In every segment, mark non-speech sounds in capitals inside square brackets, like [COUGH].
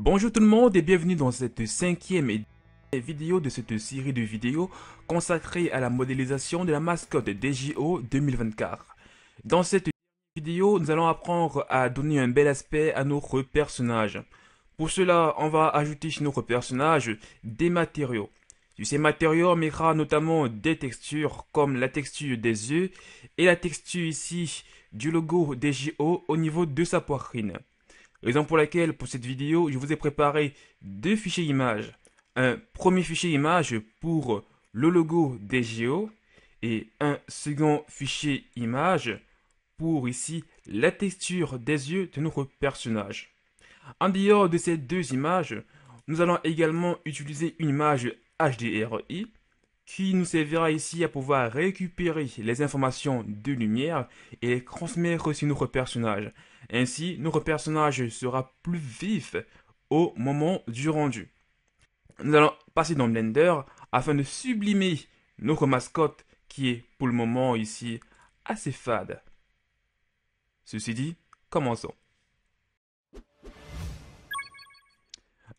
Bonjour tout le monde et bienvenue dans cette cinquième et vidéo de cette série de vidéos consacrée à la modélisation de la mascotte DJO 2024. Dans cette vidéo, nous allons apprendre à donner un bel aspect à notre personnage. Pour cela, on va ajouter chez notre personnage des matériaux. De ces matériaux, on mettra notamment des textures comme la texture des yeux et la texture ici du logo DJO au niveau de sa poitrine. Raison pour laquelle, pour cette vidéo, je vous ai préparé deux fichiers images. Un premier fichier image pour le logo des JO et un second fichier image pour ici la texture des yeux de notre personnage. En dehors de ces deux images, nous allons également utiliser une image HDRI qui nous servira ici à pouvoir récupérer les informations de lumière et les transmettre sur notre personnage. Ainsi, notre personnage sera plus vif au moment du rendu. Nous allons passer dans Blender afin de sublimer notre mascotte qui est pour le moment ici assez fade. Ceci dit, commençons.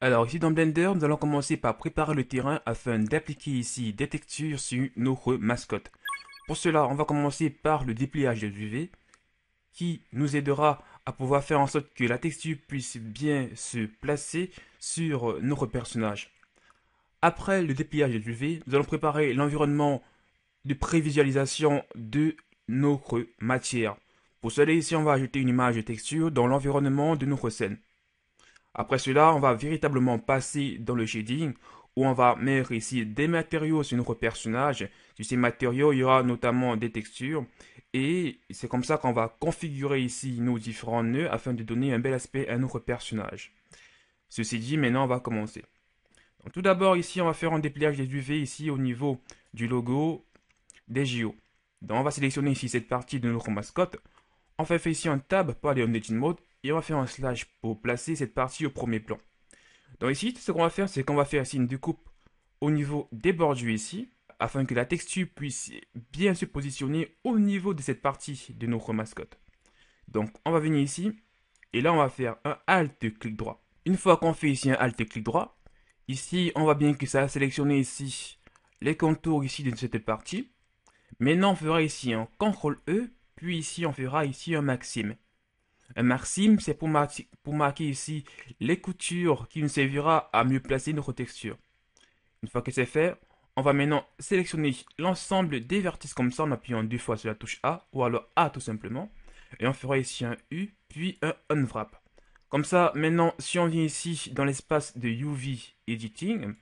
Alors ici dans Blender, nous allons commencer par préparer le terrain afin d'appliquer ici des textures sur notre mascotte. Pour cela, on va commencer par le dépliage du UV qui nous aidera à pouvoir faire en sorte que la texture puisse bien se placer sur notre personnage. Après le dépliage du V, nous allons préparer l'environnement de prévisualisation de notre matière. Pour cela, ici, on va ajouter une image de texture dans l'environnement de notre scène. Après cela, on va véritablement passer dans le shading où on va mettre ici des matériaux sur notre personnage. Sur ces matériaux, il y aura notamment des textures et c'est comme ça qu'on va configurer ici nos différents nœuds afin de donner un bel aspect à notre personnage. Ceci dit, maintenant on va commencer. tout d'abord ici, on va faire un dépliage des UV ici au niveau du logo des JO. Donc on va sélectionner ici cette partie de notre mascotte. On fait ici un tab pour aller en editing mode et on va faire un slash pour placer cette partie au premier plan. Donc ici, ce qu'on va faire, c'est qu'on va faire ici une découpe au niveau des bordures ici afin que la texture puisse bien se positionner au niveau de cette partie de notre mascotte. Donc on va venir ici et là on va faire un alt clic droit. Une fois qu'on fait ici un alt clic droit, ici on voit bien que ça a sélectionné ici les contours ici de cette partie. Maintenant on fera ici un CTRL E puis ici on fera ici un maxime. Un maxime c'est pour, pour marquer ici les coutures qui nous servira à mieux placer notre texture. Une fois que c'est fait, on va maintenant sélectionner l'ensemble des vertices comme ça en appuyant deux fois sur la touche A ou alors A tout simplement. Et on fera ici un U puis un unwrap. Comme ça, maintenant, si on vient ici dans l'espace de UV Editing,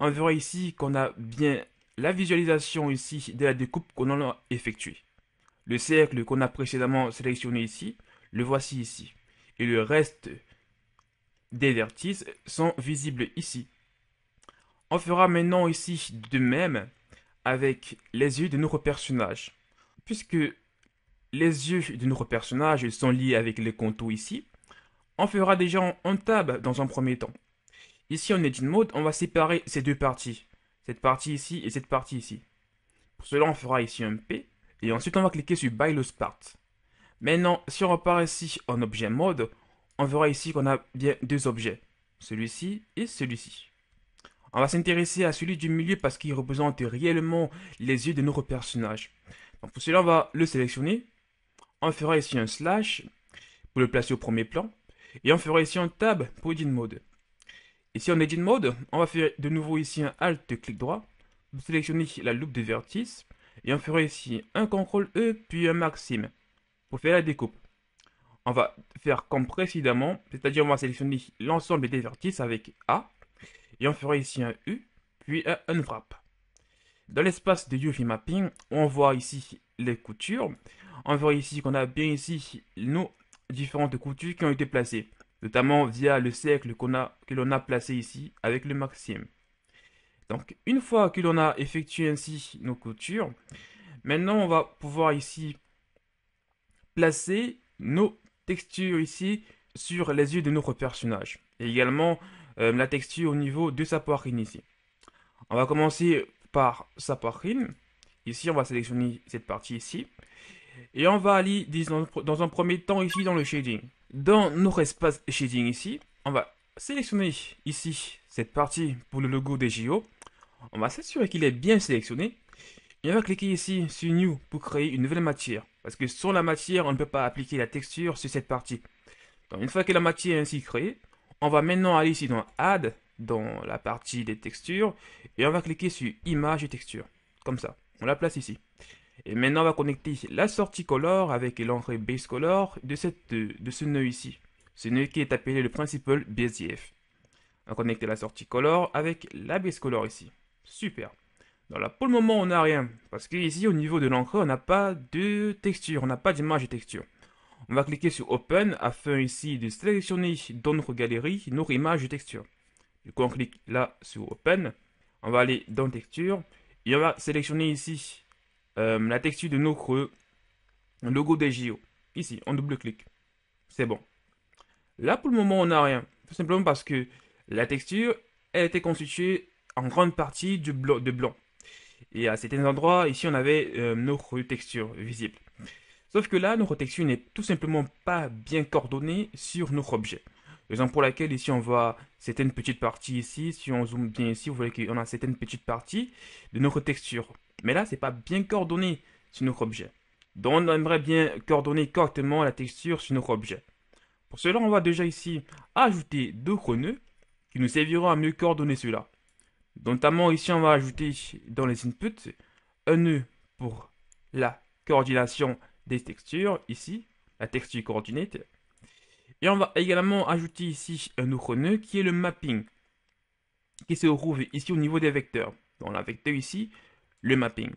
on verra ici qu'on a bien la visualisation ici de la découpe qu'on a effectuée. Le cercle qu'on a précédemment sélectionné ici, le voici ici. Et le reste des vertices sont visibles ici. On fera maintenant ici de même avec les yeux de notre personnage. Puisque les yeux de notre personnage sont liés avec les contours ici, on fera déjà un tab dans un premier temps. Ici en Edit Mode, on va séparer ces deux parties. Cette partie ici et cette partie ici. Pour cela, on fera ici un P. Et ensuite, on va cliquer sur By Lost Part. Maintenant, si on repart ici en Objet Mode, on verra ici qu'on a bien deux objets. Celui-ci et celui-ci. On va s'intéresser à celui du milieu parce qu'il représente réellement les yeux de nos personnages. pour cela, on va le sélectionner. On fera ici un slash pour le placer au premier plan. Et on fera ici un tab pour Edit Mode. Ici en Edit Mode, on va faire de nouveau ici un Alt clic droit. Vous sélectionner la loupe de vertice. Et on fera ici un CTRL E puis un Maxime pour faire la découpe. On va faire comme précédemment, c'est-à-dire on va sélectionner l'ensemble des vertices avec A et on fera ici un U, puis un unwrap. Dans l'espace de UV mapping, on voit ici les coutures. On voit ici qu'on a bien ici nos différentes coutures qui ont été placées, notamment via le cercle qu'on a, que l'on a placé ici avec le maximum. Donc une fois que l'on a effectué ainsi nos coutures, maintenant on va pouvoir ici placer nos textures ici sur les yeux de notre personnage. Et également euh, la texture au niveau de sa poitrine ici. On va commencer par sa poitrine. Ici, on va sélectionner cette partie ici. Et on va aller dans un premier temps ici dans le shading. Dans notre espace shading ici, on va sélectionner ici cette partie pour le logo des JO. On va s'assurer qu'il est bien sélectionné. Et on va cliquer ici sur New pour créer une nouvelle matière. Parce que sans la matière, on ne peut pas appliquer la texture sur cette partie. une fois que la matière est ainsi créée, on va maintenant aller ici dans Add, dans la partie des textures, et on va cliquer sur Image et texture, comme ça. On la place ici. Et maintenant, on va connecter la sortie color avec l'entrée base color de, cette, de ce nœud ici. Ce nœud qui est appelé le principal BSDF. On va connecter la sortie color avec la base color ici. Super. là, pour le moment, on n'a rien. Parce qu'ici, au niveau de l'encre, on n'a pas de texture. On n'a pas d'image et texture. On va cliquer sur Open afin ici de sélectionner dans notre galerie nos images de texture. Du coup, on clique là sur Open. On va aller dans Texture et on va sélectionner ici euh, la texture de notre logo des JO. Ici, on double-clique. C'est bon. Là, pour le moment, on n'a rien. Tout simplement parce que la texture, elle était constituée en grande partie de blanc. Et à certains endroits, ici, on avait euh, notre texture visible. Sauf que là, notre texture n'est tout simplement pas bien coordonnée sur notre objet. Raison pour laquelle ici on voit certaines petites parties ici, si on zoome bien ici, vous voyez qu'on a certaines petites parties de notre texture. Mais là, c'est pas bien coordonné sur notre objet. Donc on aimerait bien coordonner correctement la texture sur notre objet. Pour cela, on va déjà ici ajouter deux nœuds qui nous serviront à mieux coordonner cela. Notamment ici, on va ajouter dans les inputs un nœud pour la coordination des textures, ici, la texture coordinate. Et on va également ajouter ici un autre nœud qui est le mapping, qui se trouve ici au niveau des vecteurs. Dans la vecteur ici, le mapping.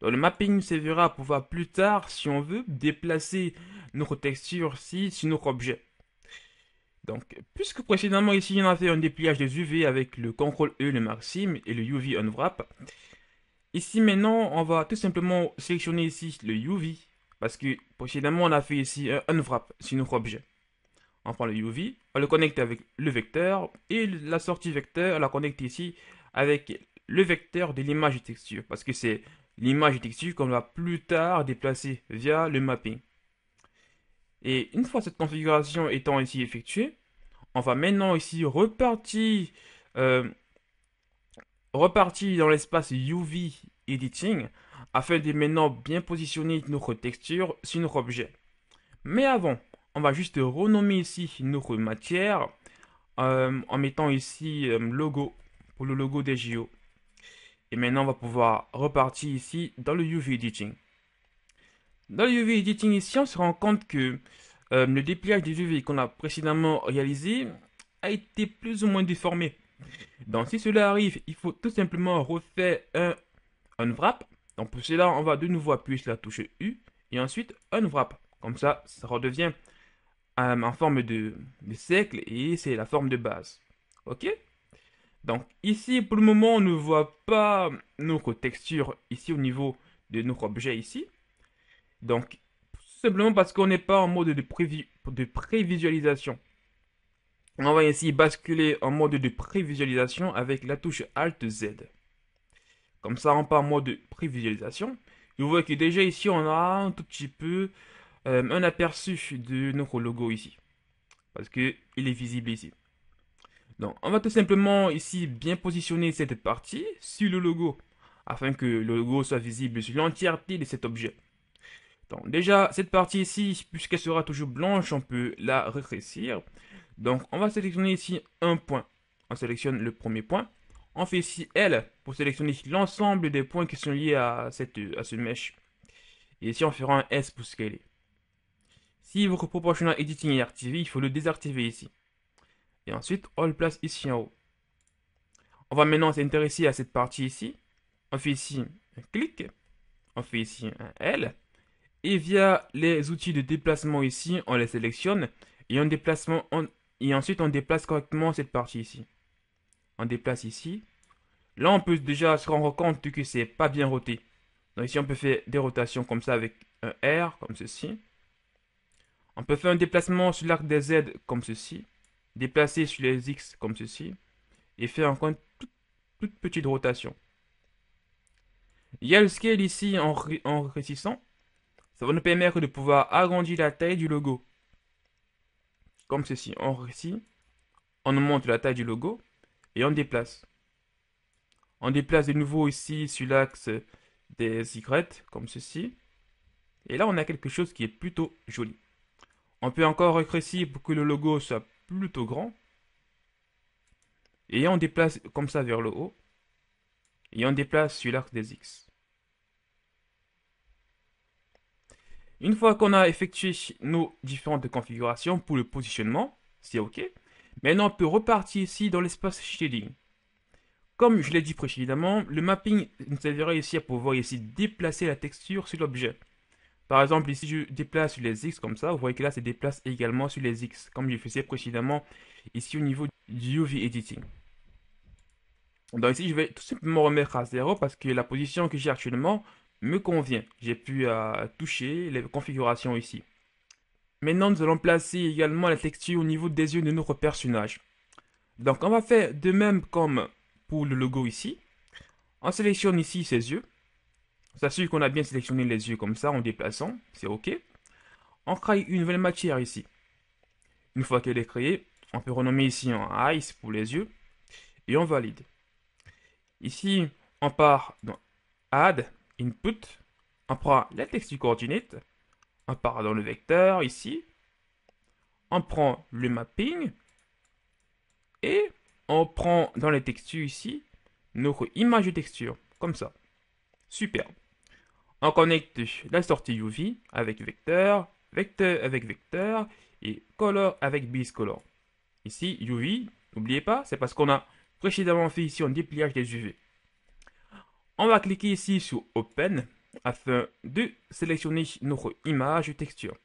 Donc le mapping servira pour pouvoir plus tard, si on veut, déplacer notre texture ici sur notre objet. Donc, puisque précédemment ici on a fait un dépliage des UV avec le CTRL E, le Maxim et le UV Unwrap, ici maintenant on va tout simplement sélectionner ici le UV parce que précédemment, on a fait ici un unwrap, sur notre objet. On prend le UV, on le connecte avec le vecteur, et la sortie vecteur, on la connecte ici avec le vecteur de l'image de texture, parce que c'est l'image de texture qu'on va plus tard déplacer via le mapping. Et une fois cette configuration étant ici effectuée, on va maintenant ici repartir euh, dans l'espace UV Editing afin de maintenant bien positionner notre texture sur notre objet. Mais avant, on va juste renommer ici notre matière euh, en mettant ici euh, logo pour le logo des JO. Et maintenant, on va pouvoir repartir ici dans le UV Editing. Dans le UV Editing ici, on se rend compte que euh, le dépliage des UV qu'on a précédemment réalisé a été plus ou moins déformé. Donc si cela arrive, il faut tout simplement refaire un, un wrap donc pour cela, on va de nouveau appuyer sur la touche U et ensuite wrap. Comme ça, ça redevient euh, en forme de, cercle et c'est la forme de base. Ok Donc ici, pour le moment, on ne voit pas notre texture ici au niveau de notre objet ici. Donc, simplement parce qu'on n'est pas en mode de, de prévisualisation. On va ici basculer en mode de prévisualisation avec la touche Alt Z. Comme ça, on parle en de prévisualisation. vous voyez que déjà ici, on a un tout petit peu euh, un aperçu de notre logo ici. Parce que il est visible ici. Donc, on va tout simplement ici bien positionner cette partie sur le logo. Afin que le logo soit visible sur l'entièreté de cet objet. Donc déjà, cette partie ici, puisqu'elle sera toujours blanche, on peut la rétrécir. Donc on va sélectionner ici un point. On sélectionne le premier point. On fait ici L pour sélectionner l'ensemble des points qui sont liés à cette à ce mèche Et ici, on fera un S pour scaler. Si votre proportional editing est activé, il faut le désactiver ici. Et ensuite, on le place ici en haut. On va maintenant s'intéresser à cette partie ici. On fait ici un clic. On fait ici un L. Et via les outils de déplacement ici, on les sélectionne. Et, et ensuite, on déplace correctement cette partie ici on déplace ici. Là, on peut déjà se rendre compte que c'est pas bien roté. Donc ici, on peut faire des rotations comme ça avec un R, comme ceci. On peut faire un déplacement sur l'arc des Z, comme ceci. Déplacer sur les X, comme ceci. Et faire encore une toute, petite rotation. Il y a le scale ici en, en Ça va nous permettre de pouvoir agrandir la taille du logo. Comme ceci, on récit. On augmente la taille du logo et on déplace. On déplace de nouveau ici sur l'axe des Y, comme ceci. Et là, on a quelque chose qui est plutôt joli. On peut encore recréer pour que le logo soit plutôt grand. Et on déplace comme ça vers le haut. Et on déplace sur l'axe des X. Une fois qu'on a effectué nos différentes configurations pour le positionnement, c'est OK. Maintenant, on peut repartir ici dans l'espace shading. Comme je l'ai dit précédemment, le mapping nous servira ici à pouvoir ici déplacer la texture sur l'objet. Par exemple, ici, je déplace les X comme ça. Vous voyez que là, se déplace également sur les X, comme je faisais précédemment ici au niveau du UV Editing. Donc ici, je vais tout simplement remettre à 0 parce que la position que j'ai actuellement me convient. J'ai pu euh, toucher les configurations ici. Maintenant, nous allons placer également la texture au niveau des yeux de notre personnage. Donc, on va faire de même comme pour le logo ici. On sélectionne ici ses yeux. On s'assure qu'on a bien sélectionné les yeux comme ça en déplaçant. C'est OK. On crée une nouvelle matière ici. Une fois qu'elle est créée, on peut renommer ici en Ice pour les yeux. Et on valide. Ici, on part dans Add, Input. On prend la texture coordinate on part dans le vecteur ici, on prend le mapping et on prend dans les textures ici notre image de texture, comme ça. Super. On connecte la sortie UV avec vecteur, vecteur avec vecteur et color avec biscolor. color. Ici, UV, n'oubliez pas, c'est parce qu'on a précédemment fait ici un dépliage des UV. On va cliquer ici sur Open afin de sélectionner notre image texture.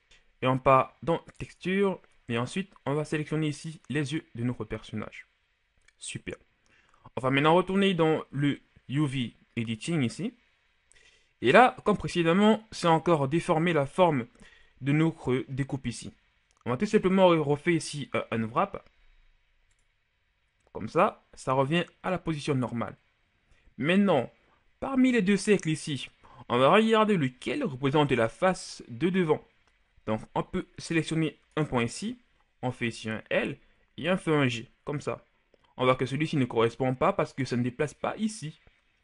Et on part dans texture et ensuite on va sélectionner ici les yeux de notre personnage. Super. On va maintenant retourner dans le UV Editing ici. Et là, comme précédemment, c'est encore déformer la forme de notre découpe ici. On va tout simplement refaire ici euh, un wrap. Comme ça, ça revient à la position normale. Maintenant, parmi les deux cercles ici, on va regarder lequel représente la face de devant. Donc on peut sélectionner un point ici, on fait ici un L et on fait un G, comme ça. On voit que celui-ci ne correspond pas parce que ça ne déplace pas ici.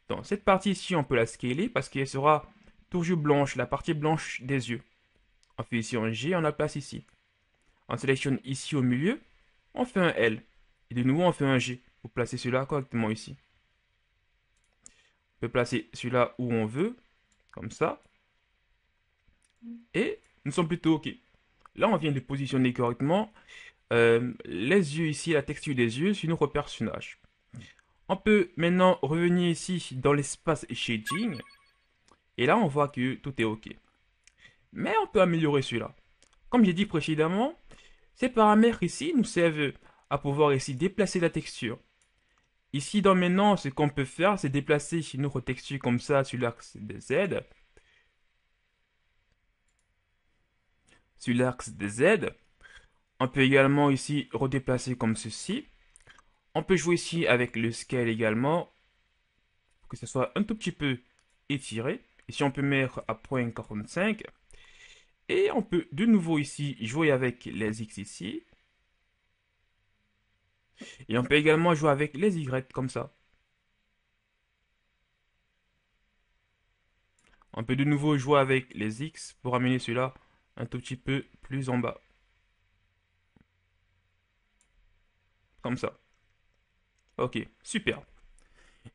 Donc cette partie ici, on peut la scaler parce qu'elle sera toujours blanche, la partie blanche des yeux. On fait ici un G, on la place ici. On sélectionne ici au milieu, on fait un L. Et de nouveau, on fait un G pour placer celui-là correctement ici. On peut placer celui-là où on veut comme ça. Et nous sommes plutôt OK. Là, on vient de positionner correctement euh, les yeux ici, la texture des yeux sur notre personnage. On peut maintenant revenir ici dans l'espace shading. Et là, on voit que tout est OK. Mais on peut améliorer celui-là. Comme j'ai dit précédemment, ces paramètres ici nous servent à pouvoir ici déplacer la texture. Ici, dans maintenant, ce qu'on peut faire, c'est déplacer chez notre texture comme ça sur l'axe des Z. Sur l'axe des Z. On peut également ici redéplacer comme ceci. On peut jouer ici avec le scale également, que ce soit un tout petit peu étiré. Ici, on peut mettre à 0.45. Et on peut de nouveau ici jouer avec les X ici. Et on peut également jouer avec les Y comme ça. On peut de nouveau jouer avec les X pour amener celui-là un tout petit peu plus en bas. Comme ça. Ok, super.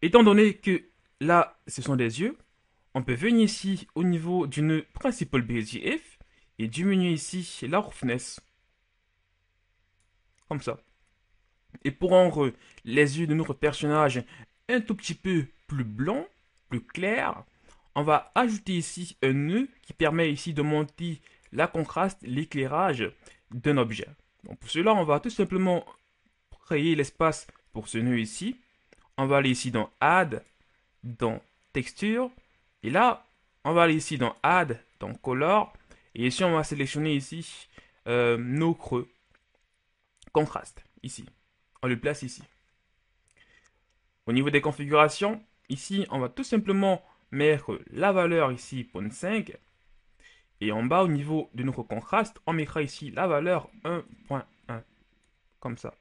Étant donné que là, ce sont des yeux, on peut venir ici au niveau du nœud principal BGF et diminuer ici la roughness. Comme ça. Et pour rendre les yeux de notre personnage un tout petit peu plus blanc, plus clair on va ajouter ici un nœud qui permet ici de monter la contraste, l'éclairage d'un objet. pour cela, on va tout simplement créer l'espace pour ce nœud ici. On va aller ici dans Add, dans Texture. Et là, on va aller ici dans Add, dans Color. Et ici, on va sélectionner ici euh, nos creux. Contraste, ici on le place ici. Au niveau des configurations, ici, on va tout simplement mettre la valeur ici 0.5. Et en bas, au niveau de notre contraste, on mettra ici la valeur 1.1. Comme ça.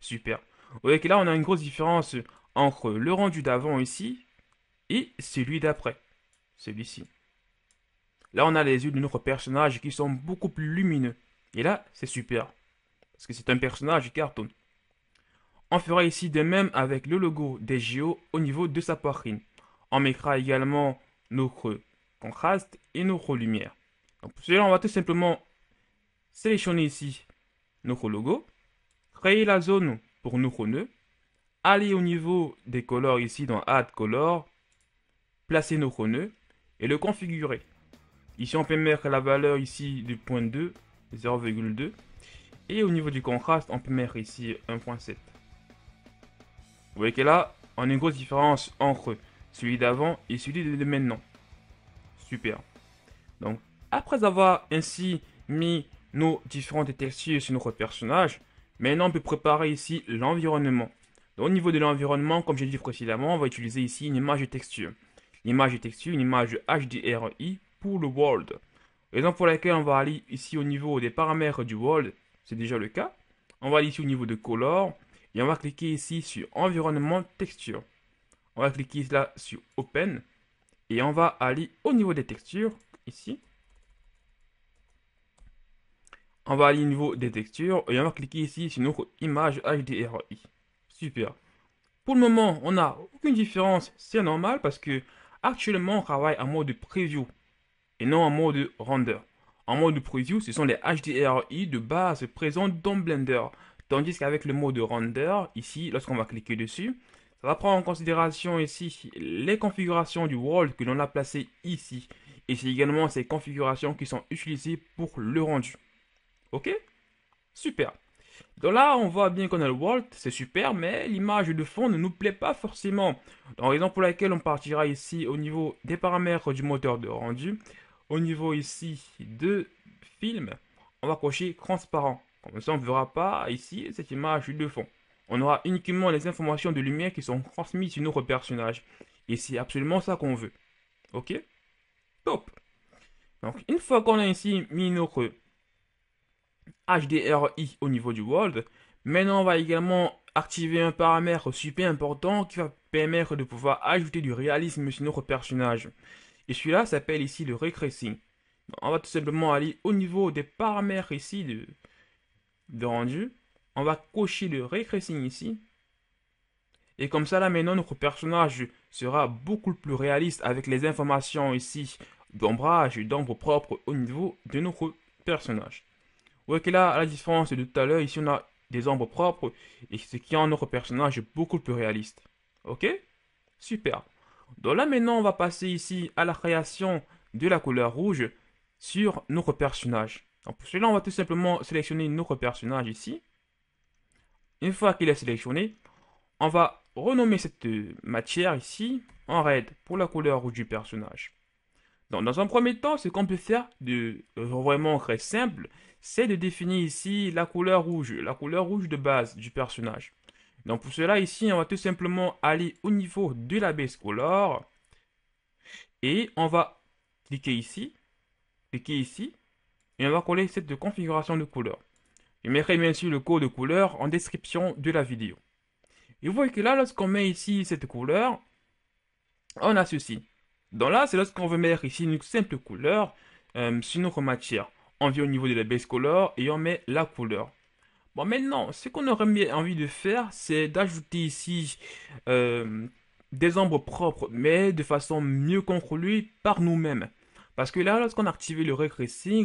Super. Vous voyez que là, on a une grosse différence entre le rendu d'avant ici et celui d'après. Celui-ci. Là, on a les yeux de notre personnage qui sont beaucoup plus lumineux. Et là, c'est super. Parce que c'est un personnage cartoon. On fera ici de même avec le logo des JO au niveau de sa poitrine. On mettra également nos contraste et nos lumière. pour cela, on va tout simplement sélectionner ici notre logo, créer la zone pour nos nœuds, aller au niveau des couleurs ici dans Add Color, placer nos nœuds et le configurer. Ici, on peut mettre la valeur ici du point 2, 0,2. Et au niveau du contraste, on peut mettre ici 1.7. Vous voyez que là, on a une grosse différence entre celui d'avant et celui de maintenant. Super. Donc, après avoir ainsi mis nos différentes textures sur notre personnage, maintenant on peut préparer ici l'environnement. Au niveau de l'environnement, comme j'ai dit précédemment, on va utiliser ici une image de texture. image de texture, une image HDRI pour le world. Raison pour laquelle on va aller ici au niveau des paramètres du world, c'est déjà le cas. On va aller ici au niveau de color, et on va cliquer ici sur environnement texture. On va cliquer là sur open. Et on va aller au niveau des textures ici. On va aller au niveau des textures et on va cliquer ici sur notre image HDRI. Super. Pour le moment, on n'a aucune différence, c'est normal parce que actuellement on travaille en mode preview et non en mode render. En mode preview, ce sont les HDRI de base présents dans Blender. Tandis qu'avec le mot de render, ici, lorsqu'on va cliquer dessus, ça va prendre en considération ici les configurations du world que l'on a placé ici. Et c'est également ces configurations qui sont utilisées pour le rendu. Ok Super. Donc là, on voit bien qu'on a le world, c'est super, mais l'image de fond ne nous plaît pas forcément. Donc, raison pour laquelle on partira ici au niveau des paramètres du moteur de rendu. Au niveau ici de film, on va cocher transparent on ne verra pas ici cette image de fond. On aura uniquement les informations de lumière qui sont transmises sur notre personnage. Et c'est absolument ça qu'on veut. Ok Top Donc, une fois qu'on a ici mis notre HDRI au niveau du world, maintenant on va également activer un paramètre super important qui va permettre de pouvoir ajouter du réalisme sur notre personnage. Et celui-là s'appelle ici le recracing. On va tout simplement aller au niveau des paramètres ici de, de rendu. On va cocher le Recreasing ici. Et comme ça, là, maintenant, notre personnage sera beaucoup plus réaliste avec les informations ici d'ombrage et d'ombre propre au niveau de notre personnage. Vous voyez que là, à la différence de tout à l'heure, ici, on a des ombres propres et ce qui en notre personnage beaucoup plus réaliste. Ok Super. Donc là, maintenant, on va passer ici à la création de la couleur rouge sur notre personnage. Donc pour cela, on va tout simplement sélectionner notre personnage ici. Une fois qu'il est sélectionné, on va renommer cette euh, matière ici en red pour la couleur rouge du personnage. Donc, dans un premier temps, ce qu'on peut faire de vraiment très simple, c'est de définir ici la couleur rouge, la couleur rouge de base du personnage. Donc pour cela, ici, on va tout simplement aller au niveau de la base color et on va cliquer ici, cliquer ici, et on va coller cette configuration de couleur. Je mettrai bien sûr le code de couleur en description de la vidéo. Et vous voyez que là, lorsqu'on met ici cette couleur, on a ceci. Donc là, c'est lorsqu'on veut mettre ici une simple couleur euh, sur notre matière. On vient au niveau de la base color et on met la couleur. Bon, maintenant, ce qu'on aurait envie de faire, c'est d'ajouter ici euh, des ombres propres, mais de façon mieux contrôlée par nous-mêmes. Parce que là, lorsqu'on a activé le ray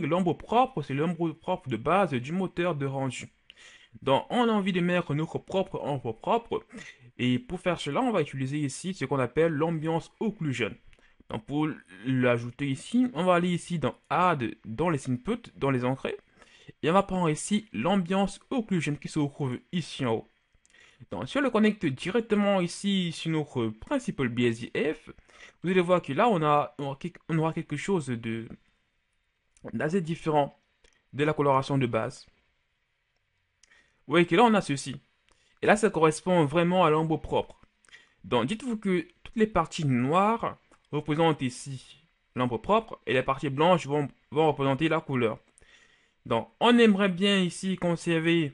l'ombre propre, c'est l'ombre propre de base du moteur de rendu. Donc, on a envie de mettre notre propre ombre propre. Et pour faire cela, on va utiliser ici ce qu'on appelle l'ambiance occlusion. Donc, pour l'ajouter ici, on va aller ici dans Add, dans les inputs, dans les entrées. Et on va prendre ici l'ambiance occlusion qui se retrouve ici en haut. Donc, si on le connecte directement ici sur notre principal BSIF, vous allez voir que là, on, a, on aura quelque chose de d'assez différent de la coloration de base. Vous voyez que là, on a ceci. Et là, ça correspond vraiment à l'ombre propre. Donc, dites-vous que toutes les parties noires représentent ici l'ombre propre et les parties blanches vont, représenter la couleur. Donc, on aimerait bien ici conserver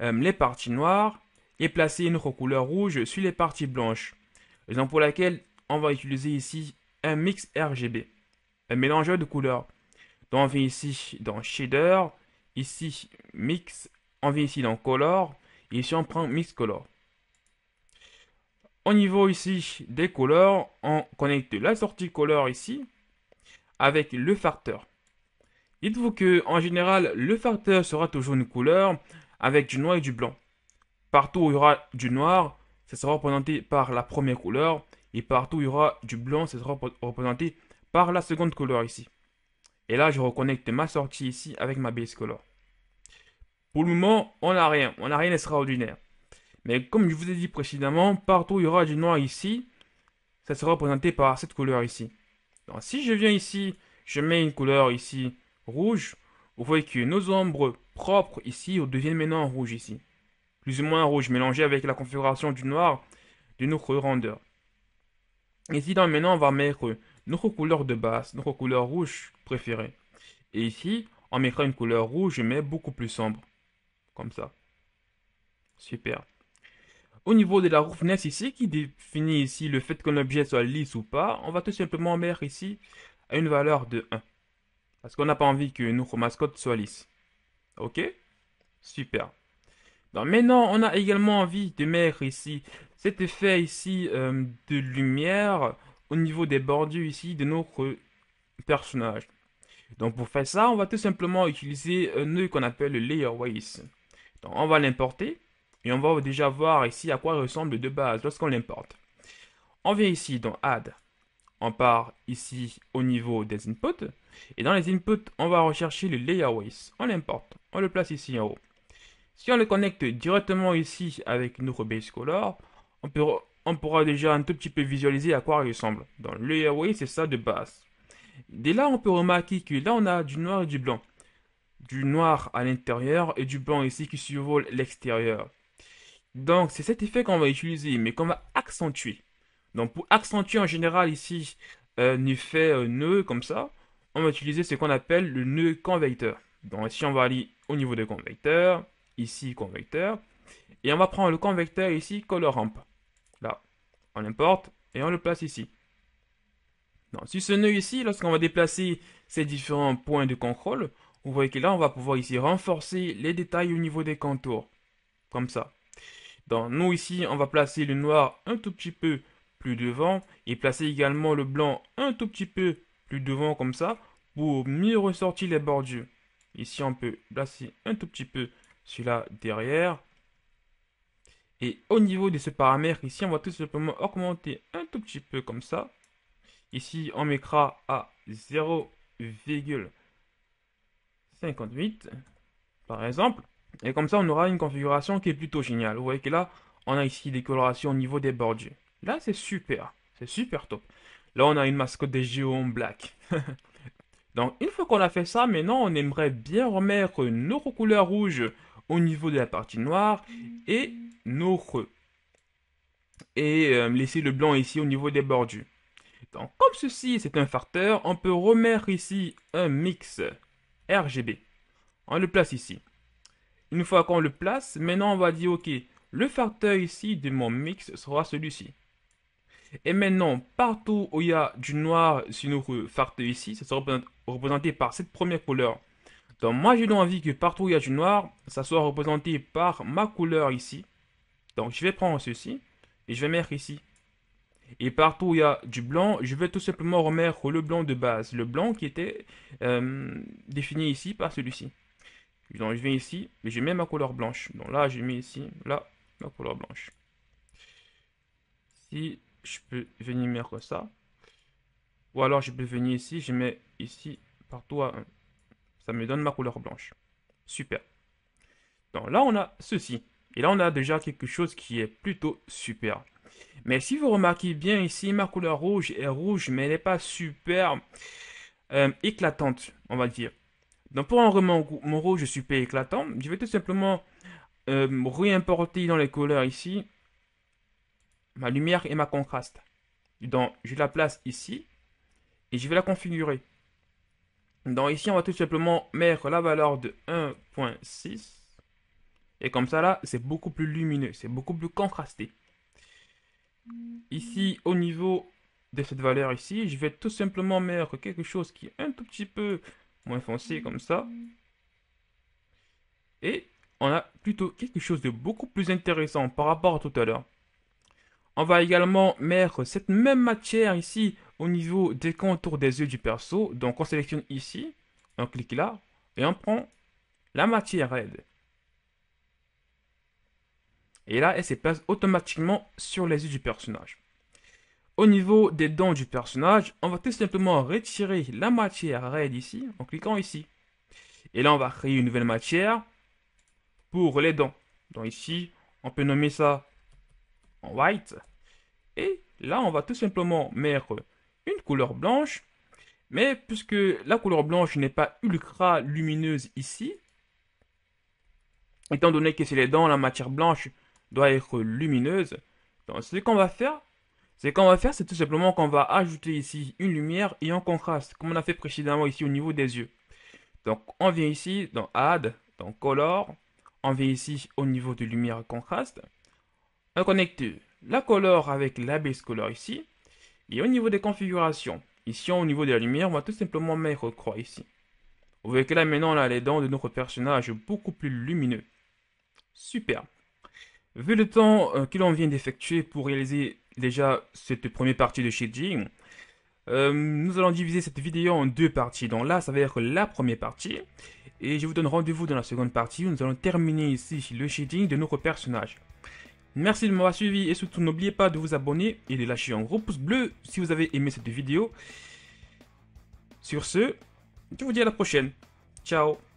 euh, les parties noires et placer une autre couleur rouge sur les parties blanches. Raison pour laquelle on va utiliser ici un mix RGB, un mélangeur de couleurs. Donc on vient ici dans Shader, ici Mix, on vient ici dans Color, et ici on prend Mix Color. Au niveau ici des couleurs, on connecte la sortie color ici avec le facteur. Dites-vous que en général, le facteur sera toujours une couleur avec du noir et du blanc. Partout où il y aura du noir, ça sera représenté par la première couleur. Et partout où il y aura du blanc, ça sera représenté par la seconde couleur ici. Et là, je reconnecte ma sortie ici avec ma base color. Pour le moment, on n'a rien. On n'a rien d'extraordinaire. Mais comme je vous ai dit précédemment, partout où il y aura du noir ici, ça sera représenté par cette couleur ici. si je viens ici, je mets une couleur ici rouge, vous voyez que nos ombres propres ici deviennent maintenant rouges ici plus ou moins rouge, mélangé avec la configuration du noir de notre render. Ici, maintenant, on va mettre notre couleur de base, notre couleur rouge préférée. Et ici, on mettra une couleur rouge, mais beaucoup plus sombre. Comme ça. Super. Au niveau de la roughness ici, qui définit ici le fait qu'un objet soit lisse ou pas, on va tout simplement mettre ici à une valeur de 1. Parce qu'on n'a pas envie que notre mascotte soit lisse. Ok Super. Bah, maintenant, on a également envie de mettre ici cet effet ici euh, de lumière au niveau des bordures ici de notre personnage. Donc pour faire ça, on va tout simplement utiliser un nœud qu'on appelle le layer on va l'importer et on va déjà voir ici à quoi il ressemble de base lorsqu'on l'importe. On vient ici dans Add, on part ici au niveau des inputs et dans les inputs, on va rechercher le layer Ways. On l'importe, on le place ici en haut. Si on le connecte directement ici avec notre base color, on, pourra déjà un tout petit peu visualiser à quoi il ressemble. Dans le Airway, c'est ça de base. Dès là, on peut remarquer que là, on a du noir et du blanc. Du noir à l'intérieur et du blanc ici qui survole l'extérieur. Donc, c'est cet effet qu'on va utiliser, mais qu'on va accentuer. Donc, pour accentuer en général ici un effet euh, nœud comme ça, on va utiliser ce qu'on appelle le nœud convecteur. Donc, ici, on va aller au niveau des convecteurs ici convecteur. Et on va prendre le convecteur ici, color ramp. Là, on l'importe et on le place ici. Non, sur ce nœud ici, lorsqu'on va déplacer ces différents points de contrôle, vous voyez que là, on va pouvoir ici renforcer les détails au niveau des contours. Comme ça. Donc, nous ici, on va placer le noir un tout petit peu plus devant et placer également le blanc un tout petit peu plus devant comme ça pour mieux ressortir les bordures. Ici, on peut placer un tout petit peu celui-là derrière. Et au niveau de ce paramètre ici, on va tout simplement augmenter un tout petit peu comme ça. Ici, on mettra à 0,58 par exemple. Et comme ça, on aura une configuration qui est plutôt géniale. Vous voyez que là, on a ici des colorations au niveau des bordures. Là, c'est super. C'est super top. Là, on a une mascotte des en Black. [LAUGHS] Donc, une fois qu'on a fait ça, maintenant, on aimerait bien remettre nos couleurs rouge au niveau de la partie noire et nos creux. Et euh, laisser le blanc ici au niveau des bordures. Donc comme ceci c'est un facteur, on peut remettre ici un mix RGB. On le place ici. Une fois qu'on le place, maintenant on va dire ok, le facteur ici de mon mix sera celui-ci. Et maintenant, partout où il y a du noir sur nos ici, ça sera représenté par cette première couleur donc moi, j'ai envie que partout où il y a du noir, ça soit représenté par ma couleur ici. Donc je vais prendre ceci et je vais mettre ici. Et partout où il y a du blanc, je vais tout simplement remettre le blanc de base. Le blanc qui était euh, défini ici par celui-ci. Donc je viens ici et je mets ma couleur blanche. Donc là, je mets ici, là, ma couleur blanche. Si je peux venir mettre ça. Ou alors je peux venir ici, je mets ici, partout à ça me donne ma couleur blanche. Super. Donc là, on a ceci. Et là, on a déjà quelque chose qui est plutôt super. Mais si vous remarquez bien ici, ma couleur rouge est rouge, mais elle n'est pas super euh, éclatante, on va dire. Donc pour en mon, mon rouge super éclatant, je vais tout simplement euh, réimporter dans les couleurs ici ma lumière et ma contraste. Donc je la place ici et je vais la configurer. Donc ici, on va tout simplement mettre la valeur de 1.6. Et comme ça, là, c'est beaucoup plus lumineux, c'est beaucoup plus contrasté. Ici, au niveau de cette valeur ici, je vais tout simplement mettre quelque chose qui est un tout petit peu moins foncé comme ça. Et on a plutôt quelque chose de beaucoup plus intéressant par rapport à tout à l'heure. On va également mettre cette même matière ici au niveau des contours des yeux du perso, donc on sélectionne ici, on clique là, et on prend la matière raide. Et là, elle se place automatiquement sur les yeux du personnage. Au niveau des dents du personnage, on va tout simplement retirer la matière raide ici, en cliquant ici. Et là, on va créer une nouvelle matière pour les dents. Donc ici, on peut nommer ça en white. Et là, on va tout simplement mettre une couleur blanche, mais puisque la couleur blanche n'est pas ultra lumineuse ici, étant donné que c'est les dents, la matière blanche doit être lumineuse, donc ce qu'on va faire, c'est qu'on va faire, c'est tout simplement qu'on va ajouter ici une lumière et un contraste, comme on a fait précédemment ici au niveau des yeux. Donc on vient ici dans Add, dans Color, on vient ici au niveau de lumière et contraste, on connecte la couleur avec la base color ici, et au niveau des configurations, ici au niveau de la lumière, on va tout simplement mettre croix ici. Vous voyez que là maintenant on a les dents de notre personnage beaucoup plus lumineux. Super. Vu le temps qu'il euh, que l'on vient d'effectuer pour réaliser déjà cette première partie de shading, euh, nous allons diviser cette vidéo en deux parties. Donc là, ça va être la première partie. Et je vous donne rendez-vous dans la seconde partie où nous allons terminer ici le shading de notre personnage. Merci de m'avoir suivi et surtout n'oubliez pas de vous abonner et de lâcher un gros pouce bleu si vous avez aimé cette vidéo. Sur ce, je vous dis à la prochaine. Ciao